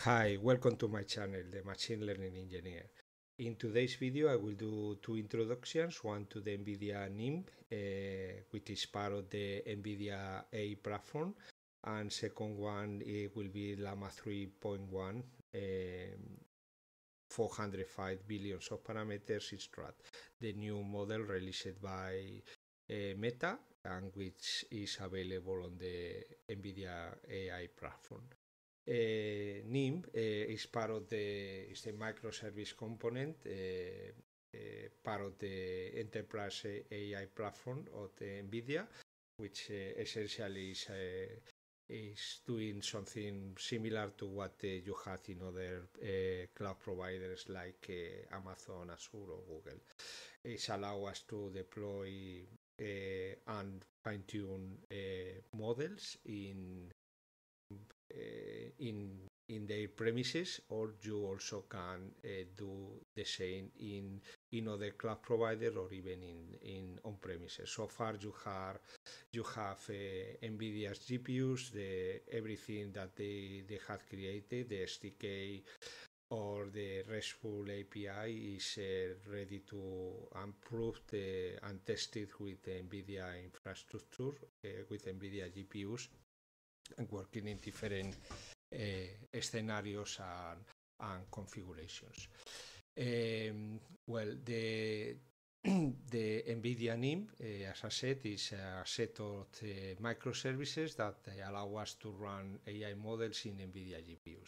Hi, welcome to my channel, the Machine Learning Engineer. In today's video I will do two introductions, one to the NVIDIA NIMP, uh, which is part of the NVIDIA A platform, and second one it will be Llama 3.1, um, eh, 405 billions of parameters in Strat, the new model released by uh, Meta and which is available on the NVIDIA AI platform. eh, NIM is eh, part of the, este microservice component, eh, eh, part of the enterprise AI platform of NVIDIA, which essentially is, doing something similar to what you have in other cloud providers like Amazon, Azure, or Google. It allows us to deploy and fine-tune models in Eh, in in their premises or you also can uh, do the same in in other cloud provider or even in, in on premises so far you have you have uh, nvidia's gpus the everything that they they had created the sdk or the RESTful API is uh, ready to improve the, and tested with the NVIDIA infrastructure, with NVIDIA GPUs working in different uh, scenarios and, and configurations. Um, well, the the NVIDIA NIM, uh, eh, as I said, is a set of uh, microservices that allow us to run AI models in NVIDIA GPUs.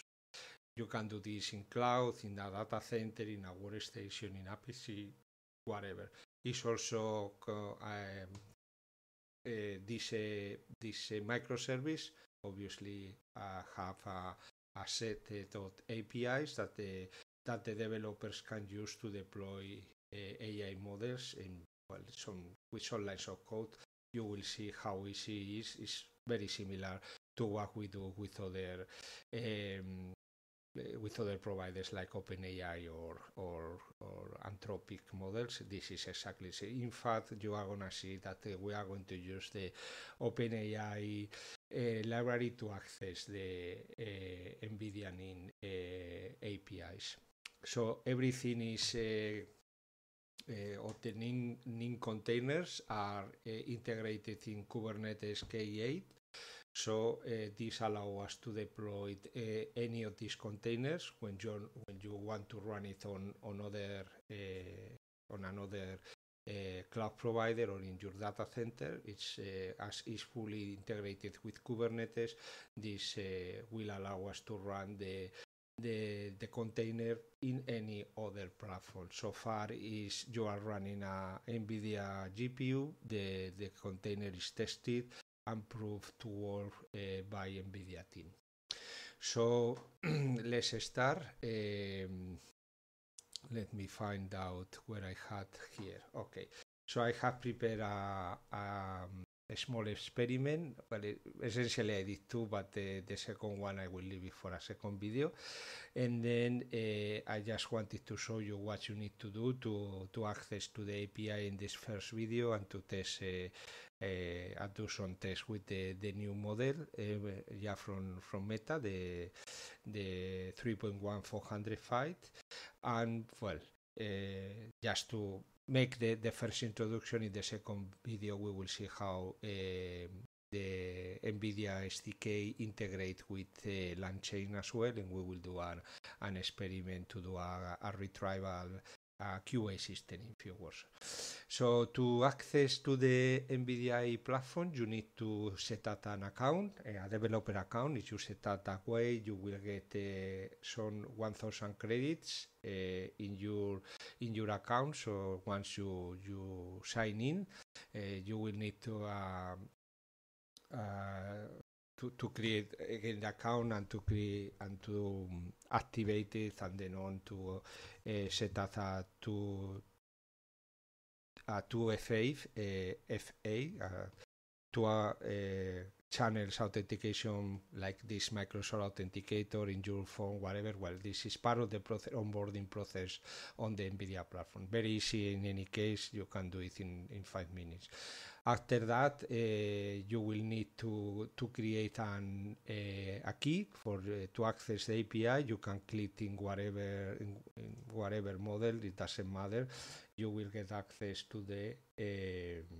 You can do this in cloud, in a data center, in a workstation, in a PC, whatever. It's also um, uh, this uh, this uh, microservice obviously uh, have a, a set uh, of APIs that the that the developers can use to deploy AI models in well some with some lines of code you will see how easy it is. It's very similar to what we do with other um, Eh, with other providers like OpenAI or, or, or Anthropic models, this is exactly the same. In fact, you are going to see that uh, we are going to use the OpenAI uh, library to access the uh, NVIDIA NIN APIs. So everything is uh, of the NIN, NIN containers are integrated in Kubernetes K8 so uh, this allows us to deploy uh, any of these containers when you when you want to run it on on other uh, on another cloud provider or in your data center. It's as is fully integrated with Kubernetes. This will allow us to run the the, the container in any other platform. So far is you are running a NVIDIA GPU, the, the container is tested Improved proved to work uh, by NVIDIA team. So let's start. Um, let me find out where I had here. Okay, so I have prepared a, a, a small experiment. Well, essentially I did two, but the, the, second one I will leave it for a second video. And then uh, I just wanted to show you what you need to do to, to access to the API in this first video and to test uh, uh, eh, Abduction test with the, the new model uh, yeah from from meta the the 3.1 and well uh, just to make the, the first introduction in the second video we will see how the NVIDIA SDK integrate with uh, LangChain as well, and we will do an, an experiment to do a, a retrieval QA system in few words. So to access to the NVDA platform, you need to set up an account, eh, a developer account. If you set up that way, you will get uh, some 1,000 credits uh, in your in your account. So once you you sign in, uh, you will need to um, uh, to, to create eh, again the account and to create and to um, activate it and then on to uh, set as a two a two FAs, uh, eh, FA uh, to a channels authentication like this Microsoft Authenticator in your phone, whatever. Well, this is part of the process, onboarding process on the NVIDIA platform. Very easy in any case, you can do it in, in five minutes. After that, uh, you will need to, to create an, uh, a key for uh, to access the API. You can click in whatever in, in whatever model. It doesn't matter. You will get access to the um,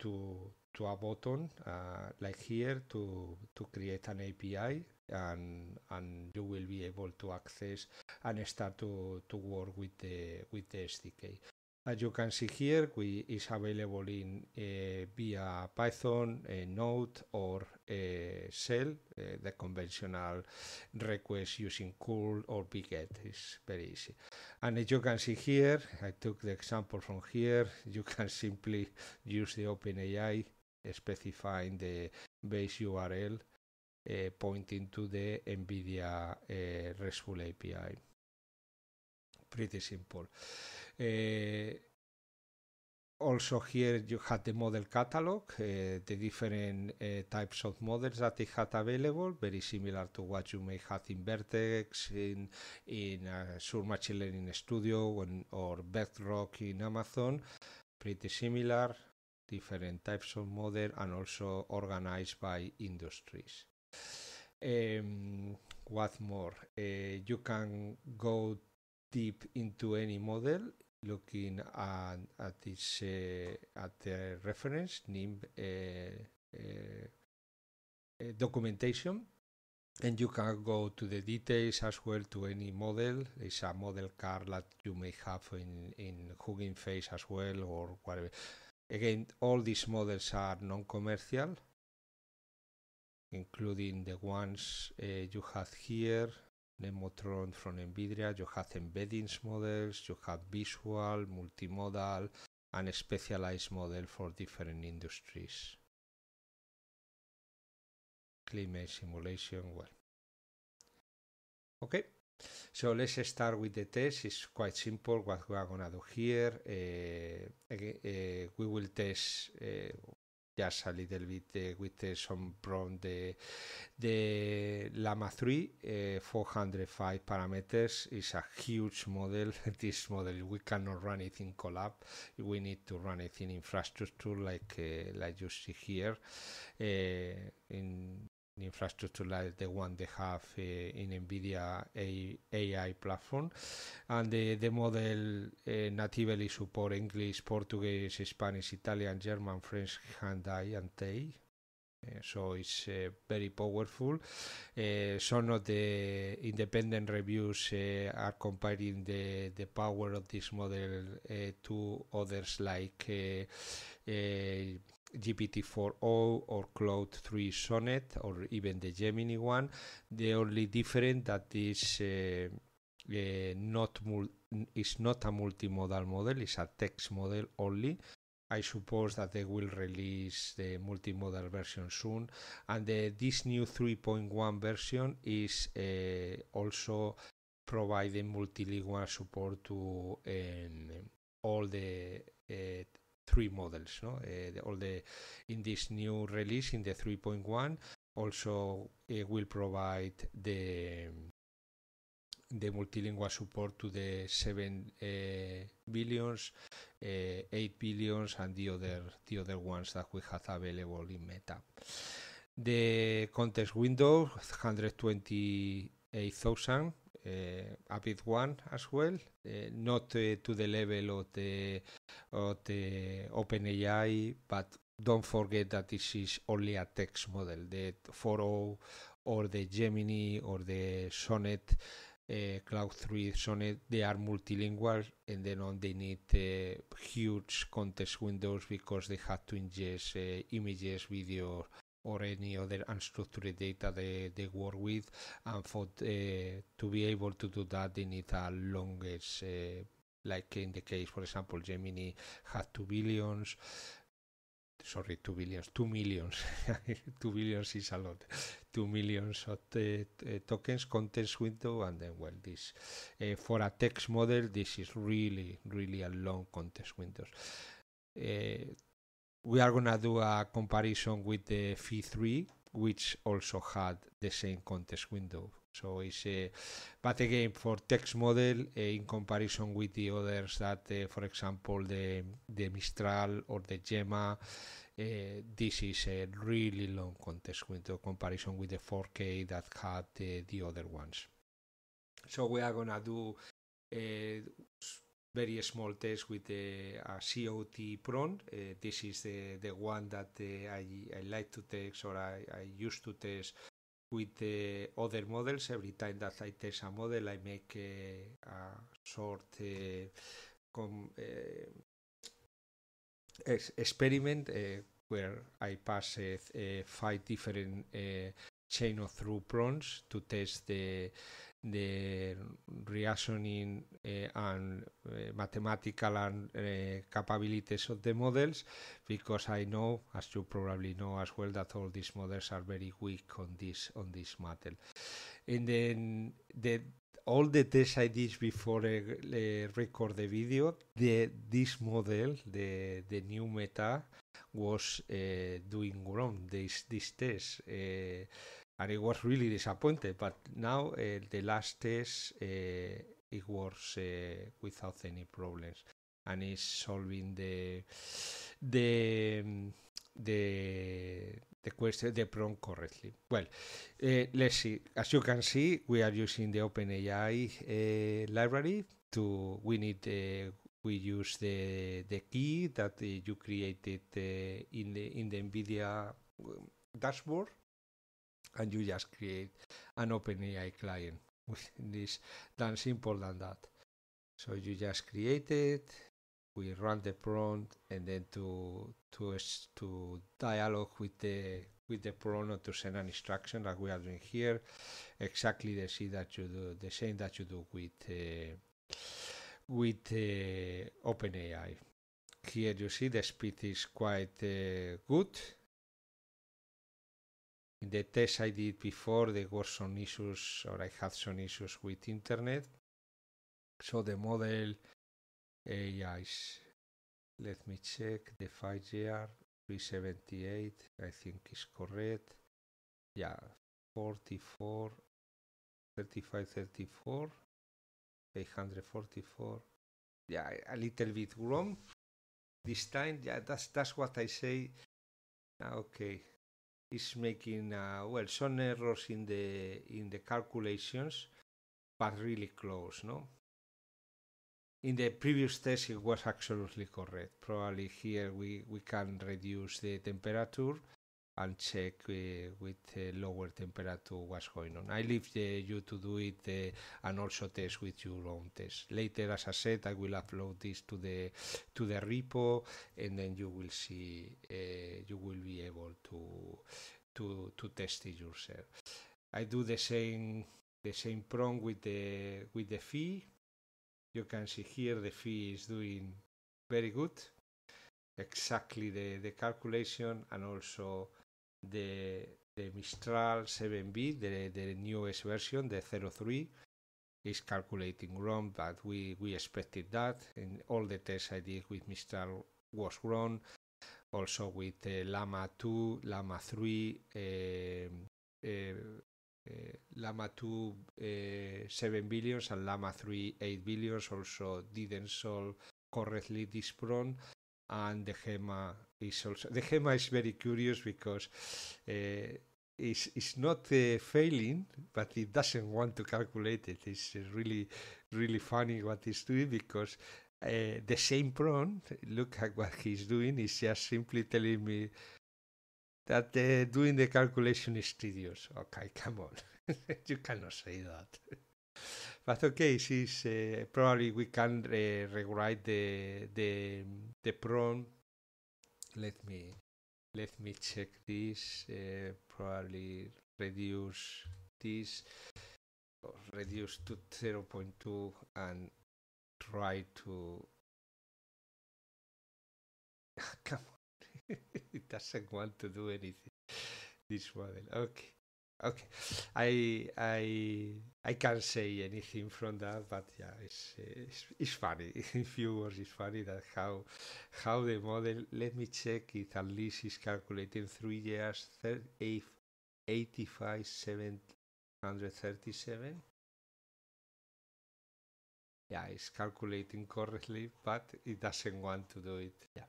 to to a button uh, like here to to create an API and and you will be able to access and start to to work with the with the SDK. As you can see here, we is available in uh, via Python, uh, Node, or uh, eh, Shell. the conventional request using curl or pget is very easy. And as you can see here, I took the example from here. You can simply use the OpenAI specifying the base URL pointing to the NVIDIA RESTful API. Pretty simple. Eh, also here you had the model catalog, uh, the different uh, types of models that they had available, very similar to what you may have in Vertex, in in uh, Sur Learning Studio, when, or Bedrock in Amazon. Pretty similar, different types of model, and also organized by industries. Um, what more? Uh, you can go deep into any model looking at, at this uh, at the reference NIMP uh, uh, documentation and you can go to the details as well to any model. It's a model car that you may have in, in Hugging Face as well or whatever. Again, all these models are non-commercial, including the ones uh, you have here Nemotron from NVIDIA, you have embeddings models, you have visual, multimodal, and specialized model for different industries. Climate simulation, well. Okay, so let's start with the test. It's quite simple what we are going to do here. Uh, uh, we will test eh, just a little bit uh, with some from the the Llama 3 eh, 405 parameters is a huge model this model we cannot run it in collab we need to run it in infrastructure like eh, like you see here eh, in infrastructure like the one they have uh, in NVIDIA A AI platform. And the, the model uh, natively support English, Portuguese, Spanish, Italian, German, French, Handai, and Tay. Eh, so it's very powerful. some of the independent reviews are comparing the, the power of this model to others like GPT-4o or Cloud 3 Sonnet or even the Gemini one. The only difference that is uh, uh, not mul- is not a multimodal model; it's a text model only. I suppose that they will release the multimodal version soon, and the, this new 3.1 version is uh, also providing multilingual support to um, all the uh, three models. No, eh, all the in this new release in the 3.1 also eh, will provide the the multilingual support to the 7 uh, billions, uh, 8 billions, and the other the other ones that we have available in Meta. The context window 128,000 Eh, a bit one as well, eh, not eh, to the level of the of the OpenAI, but don't forget that this is only a text model. The 4.0 or the Gemini or the Sonnet, uh, Cloud 3 Sonnet, they are multilingual and then on they need uh, huge context windows because they have to ingest uh, images, video, or any other unstructured data they, they work with. And for uh, to be able to do that, they need a longest, uh, like in the case, for example, Gemini had two billions. Sorry, two billions, two millions. two billions is a lot. Two millions of uh, uh, tokens, context window, and then, well, this uh, for a text model, this is really, really a long context windows we are gonna do a comparison with the V3, which also had the same context window. So it's a, but again for text model uh, in comparison with the others that, uh, for example, the the Mistral or the Gemma, eh, this is a really long context window comparison with the 4K that had the other ones. So we are gonna do very small test with a, a COT prone. Uh, this is the, the one that uh, I, I like to test or I, I used to test with the other models. Every time that I test a model, I make a, uh, a short uh, com, uh, experiment where I pass five different chain of through prawns to test the the reasoning eh, and eh, mathematical and eh, capabilities of the models because I know as you probably know as well that all these models are very weak on this on this matter and then the all the tests I did before I uh, record the video, the, this model, the, the new meta, was uh, doing wrong this, this test. Uh, and it was really disappointed. But now uh, the last test uh, it works uh, without any problems, and it's solving the the the the question the prompt correctly. Well, let's see. As you can see, we are using the OpenAI library to we need. we use the the key that you created in the in the NVIDIA um, dashboard and you just create an OpenAI client. this. Than simple than that. So you just create it, we run the prompt, and then to to to dialogue with the with the prompt or to send an instruction like we are doing here, exactly the same that you do the same that you do with uh, with uh, OpenAI. Here you see the speed is quite uh, good in the test I did before, there were some issues, or I had some issues with internet. So the model AI is, let me check, the 5GR 378, I think is correct. Yeah, 44, 35, 34, 844. Yeah, a little bit wrong this time. Yeah, that's that's what I say. Ah, okay, is making uh, well some errors in the in the calculations, but really close. No. In the previous test, it was absolutely correct. Probably here we we can reduce the temperature and check uh, with uh, lower temperature what's going on. I leave uh, you to do it uh, and also test with your own test. Later, as I said, I will upload this to the to the repo, and then you will see uh, you will be able to to to test it yourself. I do the same the same prong with the with the fee. You can see here the fee is doing very good exactly the, the calculation and also de, de Mistral 7B, de, the newest version, de 03, is calculating wrong, but we, we expected that. And all the tests I did with Mistral was wrong. Also with uh, Llama 2, Llama 3, um, uh, uh, Llama 2 7 uh, billions and Llama 3 8 billions also didn't solve correctly this problem and the HEMA is also the HEMA is very curious because uh, eh, it's, it's not uh, failing, but it doesn't want to calculate it. It's eh, really really funny what it's doing because. Uh, the same prompt. Look at what he's doing. He's just simply telling me that uh, doing the calculation is tedious. Okay, come on, you cannot say that. but okay, she's uh, probably we can rewrite the the Stepron. Let me let me check this. Uh, probably reduce this, reduce to 0.2, and try to. Come on, it doesn't want to do anything. This model, okay. Okay, I I I can't say anything from that, but yeah, it's it's, it's funny. In few words, it's funny that how how the model. Let me check it. At least is calculating three years, 85, 737 yeah, it's calculating correctly, but it doesn't want to do it. Yeah.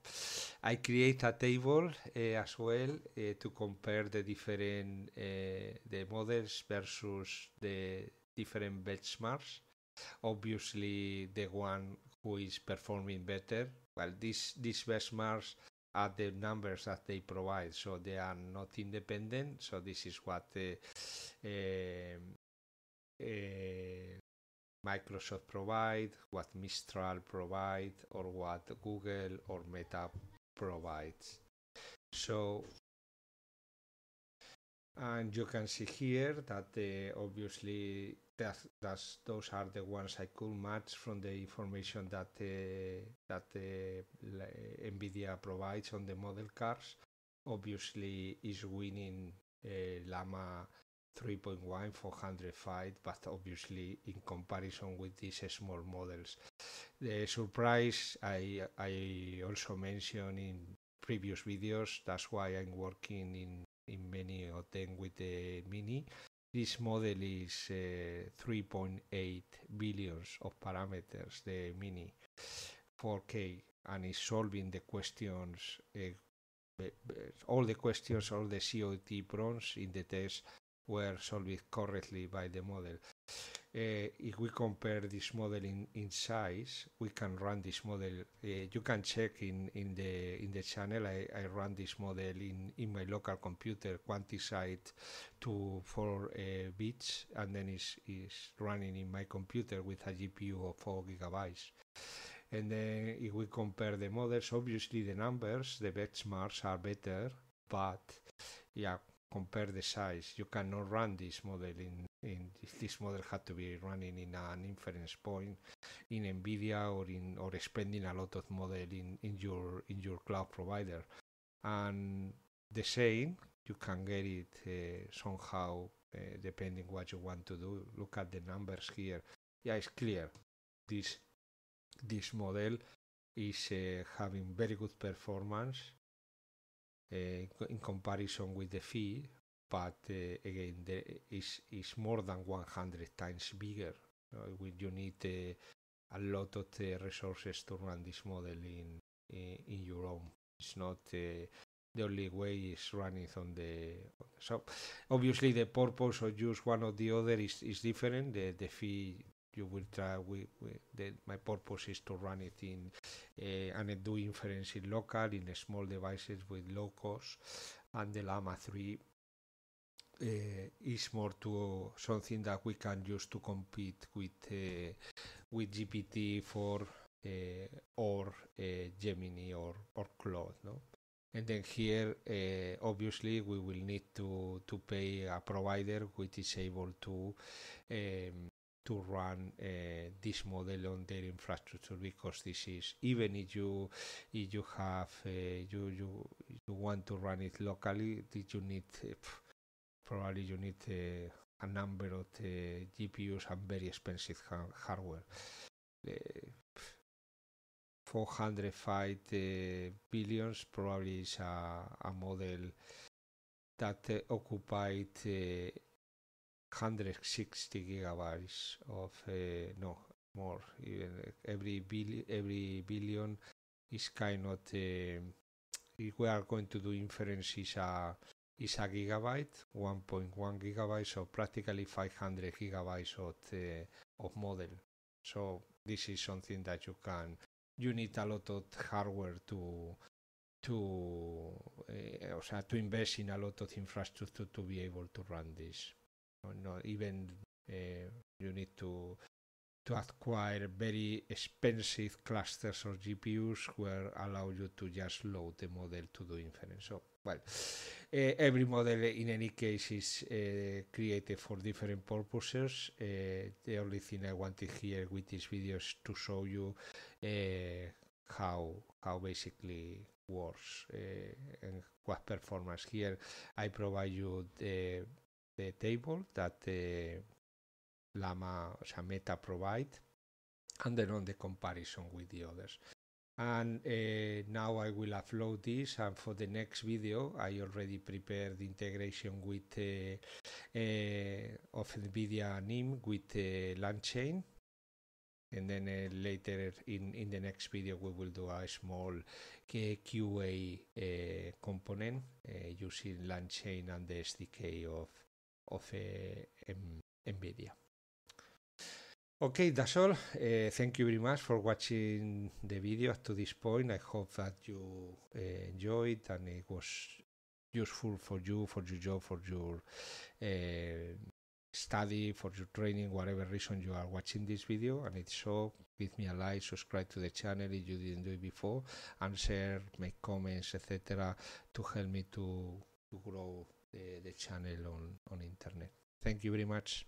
I create a table uh, as well uh, to compare the different uh, the models versus the different benchmarks. Obviously, the one who is performing better. Well, these these benchmarks are the numbers that they provide, so they are not independent. So this is what. Uh, Microsoft provide, what Mistral provide, or what Google or Meta provides. So, and you can see here that uh, obviously that that's, those are the ones I could match from the information that uh, that uh, NVIDIA provides on the model cars. Obviously, is winning uh, Llama 3.1 405, but obviously in comparison with these small models. The surprise I, I also mentioned in previous videos, that's why I'm working in, in many of them with the Mini. This model is uh, 3.8 billions of parameters, the Mini 4K, and is solving the questions, uh, all the questions, all the COT prompts in the test were solved correctly by the model. Uh, if we compare this model in, in size, we can run this model. Uh, you can check in, in the in the channel. I, I run this model in, in my local computer, quantified to four uh, bits, and then is is running in my computer with a GPU of four gigabytes. And then if we compare the models, obviously the numbers, the benchmarks are better, but yeah, compare the size. You cannot run this model in, in this model had to be running in an inference point in NVIDIA or in or spending a lot of model in, in your in your cloud provider. And the same you can get it uh, somehow uh, depending what you want to do. Look at the numbers here. Yeah, it's clear. This this model is uh, having very good performance Eh, in comparison with the fee, but eh, again, it's is more than 100 times bigger. You, you need eh, a lot of resources to run this model in in, in your own. It's not the only way is running on the so obviously the purpose of use one or the other is, is different the, the fee you will try the, my purpose is to run it in uh, and do inference in local in small devices with low cost and the llama 3 uh, is more to something that we can use to compete with uh, with gpt for or gemini or or cloud no and then here uh, obviously we will need to to pay a provider which is able to um, to run uh, this model on their infrastructure because this is even if you if you have uh, you you you want to run it locally did you need uh, probably you need uh, a number of uh, GPUs and very expensive ha hardware uh, 405 billions probably is a, a model that occupied 160 gigabytes of uh, no more even uh, every billion, every billion is kind of uh, if we are going to do inference is a is a gigabyte 1.1 gigabytes so practically 500 gigabytes of uh, of model so this is something that you can you need a lot of hardware to to uh, to invest in a lot of infrastructure to be able to run this not even eh, you need to to acquire very expensive clusters or GPUs where allow you to just load the model to do inference. So, well, uh, every model in any case is uh, created for different purposes. Uh, the only thing I wanted here with this video is to show you how how basically works and what performance. Here, I provide you the the table that the uh, Llama, o sea, Meta provide, and then on the comparison with the others. And uh, now I will upload this and for the next video I already prepared the integration with uh, uh, of NVIDIA NIM with the uh, LAN chain and then uh, later in, in the next video we will do a small uh, QA uh, component uh, using LAN chain and the SDK of of NVIDIA. Okay, that's all. Uh, thank you very much for watching the video up to this point. I hope that you uh, enjoyed and it was useful for you, for your job, for your uh, study, for your training, whatever reason you are watching this video. And if so, give me a like, subscribe to the channel if you didn't do it before, and share, make comments, etc. to help me to, to grow the, the channel on, on internet. Thank you very much.